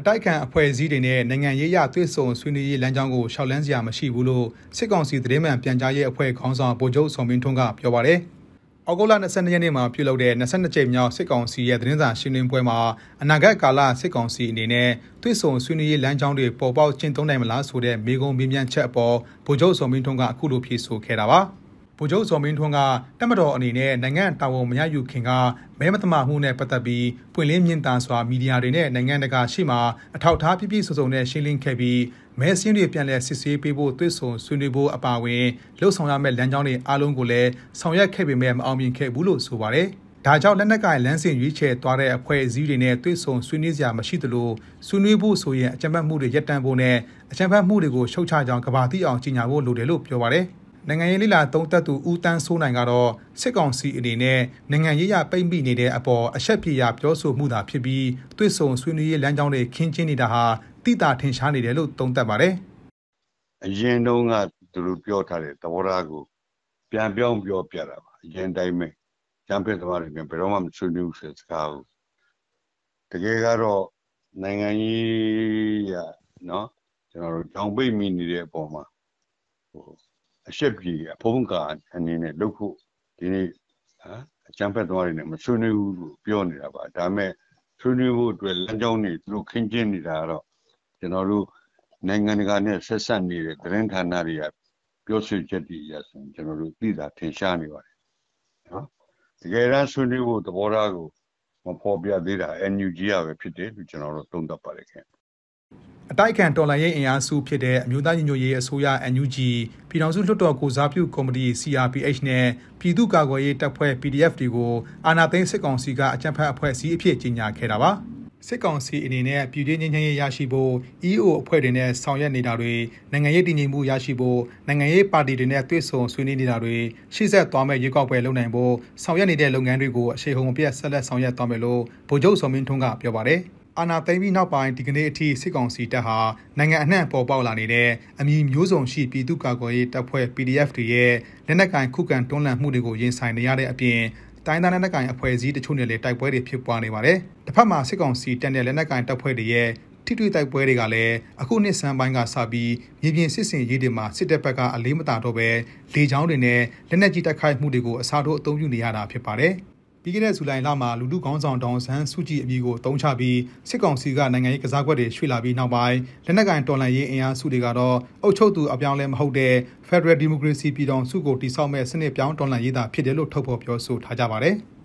အတိုက်ခံအဖွဲ့အစည်းတွေနဲ့နိုင်ငံရေးအရတွေ့ဆုံဆွေးနွေးရေးလမ်းကြောင်းကိုရှောက်လန်းစရာမရှိဘူးလို့စစ်ကောင်စီသတင်းမှန်ပြန်ကြားရေးအဖွဲ့ခေါင်းဆောင်ဗိုလ်ချုပ်စောမင်းထွန်းကပြောပါရယ်။အောက်တိုဘာ22ရက်နေ့မှာပြုလုပ်တဲ့22ကြိမ်မြောက်စစ်ကောင်စီရဲ့သတင်းစာရှင်းလင်းပွဲမှာအနာဂတ်ကာလစစ်ကောင်စီအနေနဲ့တွေ့ဆုံဆွေးနွေးရေးလမ်းကြောင်းတွေပေါ်ပေါက်ကျင့်သုံးနိုင်မလားဆိုတဲ့မေးခွန်းမေးမြန်းချက်အပေါ်ဗိုလ်ချုပ်စောမင်းထွန်းကအခုလိုဖြေဆိုခဲ့တာပါ။ဗိုလ်ချုပ်စော်မင်းထွန်းကတက်မတော်အနေနဲ့နိုင်ငံတာဝန်မရယူခင်ကမဲမသမာမှုနဲ့ပတ်သက်ပြီးပွင့်လင်းမြင့်သာစွာမီဒီယာတွေနဲ့နိုင်ငံတကာရှေ့မှာအထောက်အထားပြပြစုံစုံနဲ့ရှင်းလင်းခဲ့ပြီးမဲဆင်းတွေပြန်လည်စစ်ဆေးပေးဖို့တွေ့ဆုံဆွေးနွေးဖို့အပါအဝင်လှုပ်ဆောင်ရမယ့်လမ်းကြောင်းတွေအားလုံးကိုလည်းဆောင်ရွက်ခဲ့ပေမဲ့မအောင်မြင်ခဲ့ဘူးလို့ဆိုပါတယ်။ဒါကြောင့်လက်နက်ကင်လမ်းစဉ်ရွေးချယ်သွားတဲ့အဖွဲ့အစည်းတွေနဲ့တွေ့ဆုံဆွေးနွေးစရာမရှိသလိုဆွေးနွေးဖို့ဆိုရင်အကြမ်းဖက်မှုတွေရပ်တန့်ဖို့နဲ့အကြမ်းဖက်မှုတွေကိုရှုတ်ချကြောင်းကဘာတိအောင်ကြီးညာဖို့လိုတယ်လို့ပြောပါတယ်။နိုင်ငံရေးလိလာသုံးသက်သူဦးတန်းစိုးနိုင်ကတော့စစ်ကောင်စီအနေနဲ့နိုင်ငံရေးရပိမ့်ပိနေတဲ့အပေါ်အဆက်ပြေရပြောဆိုမှုသာဖြစ်ပြီးတွေ့ဆုံဆွေးနွေးရေးလမ်းကြောင်းတွေခင်းကျင်းနေတာဟာတိတာထင်ရှားနေတယ်လို့သုံးသပ်ပါတယ်။အရင်တုန်းကသူတို့ပြောထားတဲ့သဘောထားကိုပြန်ပြောင်းပြောပြတာပါ။အရင်တိုင်းပဲကျမ်းပစ်သမားတွေကဘယ်တော့မှမဆွေးနွေးဘူးဆိုတဲ့စကားကိုတကယ်ကတော့နိုင်ငံရေးရနော်ကျွန်တော်တို့တောင်ပိတ်မိနေတဲ့အပေါ်မှာဟိုအရှက်ပြေအဖုံးကာအနေနဲ့လုပ်ဖို့ဒီနေ့အကြံဖက်သွားတွေနဲ့မဆွေးနွေးဘူးလို့ပြောနေတာပါဒါမဲ့ဆွေးနွေးဖို့အတွက်လမ်းကြောင်းတွေသူတို့ခင်းကျင်းနေတာကတော့ကျွန်တော်တို့နိုင်ငံတကာနဲ့ဆက်ဆက်နေတဲ့သတင်းဌာနတွေကပြောဆိုချက်တွေအရဆိုကျွန်တော်တို့သိတာထင်ရှားနေပါတယ်နော်တကယ်တမ်းဆွေးနွေးဖို့သဘောထားကိုမဖော်ပြသေးတာ NUG ရပဲဖြစ်တယ်လို့ကျွန်တော်တို့သုံးသပ်ပါတယ်ခင်ဗျအတိုက်ခံတော်လှန်ရေးအင်အားစုဖြစ်တဲ့အမျိုးသားညီညွတ်ရေးအစိုးရ NUG ပြည်ထောင်စုလွှတ်တော်ကိုစားပြုကော်မတီ CRPH နဲ့ပြည်သူ့ကာကွယ်ရေးတပ်ဖွဲ့ PDF တွေကိုအာဏာသိမ်းစစ်ကောင်စီကအကြမ်းဖက်အဖွဲ့အစည်းအဖြစ်ကြေညာခဲ့တာပါစစ်ကောင်စီအနေနဲ့ပြည်တွင်းငြိမ်းချမ်းရေးရရှိဖို့ EO အဖွဲ့တွေနဲ့ဆောင်ရွက်နေတာတွေနိုင်ငံရေးတည်ငြိမ်မှုရရှိဖို့နိုင်ငံရေးပါတီတွေနဲ့တွေ့ဆုံဆွေးနွေးနေတာတွေရှေ့ဆက်သွားမယ့်ရွေးကောက်ပွဲလုပ်နိုင်ဖို့ဆောင်ရွက်နေတဲ့လုပ်ငန်းတွေကိုအရှိန်ဟုန်အပြည့်ဆက်လက်ဆောင်ရွက်သွားမယ်လို့ဗိုလ်ချုပ်စောမင်းထွန်းကပြောပါတယ်။အာဏာသိမ်းပြီးနောက်ပိုင်းဒီကနေ့အထိစစ်ကောင်စီတပ်ဟာနိုင်ငံအနှံ့ပေါ်ပေါက်လာနေတဲ့အမည်မျိုးစုံရှိပြည်သူ့ကာကွယ်ရေးတပ်ဖွဲ့ PDF တွေရဲ့လက်နက်ကင်ခုခံတွန်းလှန်မှုတွေကိုရင်ဆိုင်နေရတဲ့အပြင်တိုင်းသားလက်နက်ကင်အဖွဲ့အစည်းတချို့နဲ့လည်းတိုက်ပွဲတွေဖြစ်ပွားနေပါတယ်။တစ်ဖက်မှာစစ်ကောင်စီတပ်နဲ့လက်နက်ကင်တပ်ဖွဲ့တွေရဲ့ထိတွေ့တိုက်ပွဲတွေကလည်းအခုနှစ်ဆန်းပိုင်းကစပြီးမြေပြင်စစ်စင်ရေးတွေမှာစစ်တပ်ဘက်ကအလေးမတာတော့ပဲလေကြောင်းတွေနဲ့လက်နက်ကြီးတိုက်ခိုက်မှုတွေကိုအစားထိုးအသုံးပြုနေရတာဖြစ်ပါတယ်။ပြီးခဲ့တဲ့ဇူလိုင်လမှာလူထုခေါင်းဆောင်ဒေါန်ဆန်းစုကြည်အမည်ကိုတုံးချပြီးစစ်ကောင်စီကနိုင်ငံရေးကစားကွက်တွေရွှေ့လာပြီးနောက်ပိုင်းလက်နက်ကင်တော်လှန်ရေးအင်အားစုတွေကတော့အုပ်ချုပ်သူအပြောင်းလဲမဟုတ်တဲ့ Federal Democracy ပြည်ထောင်စုကိုတည်ဆောက်မဲ့စနစ်ပြောင်းတော်လှန်ရေးသာဖြစ်တယ်လို့ထုတ်ဖော်ပြောဆိုထားကြပါတယ်။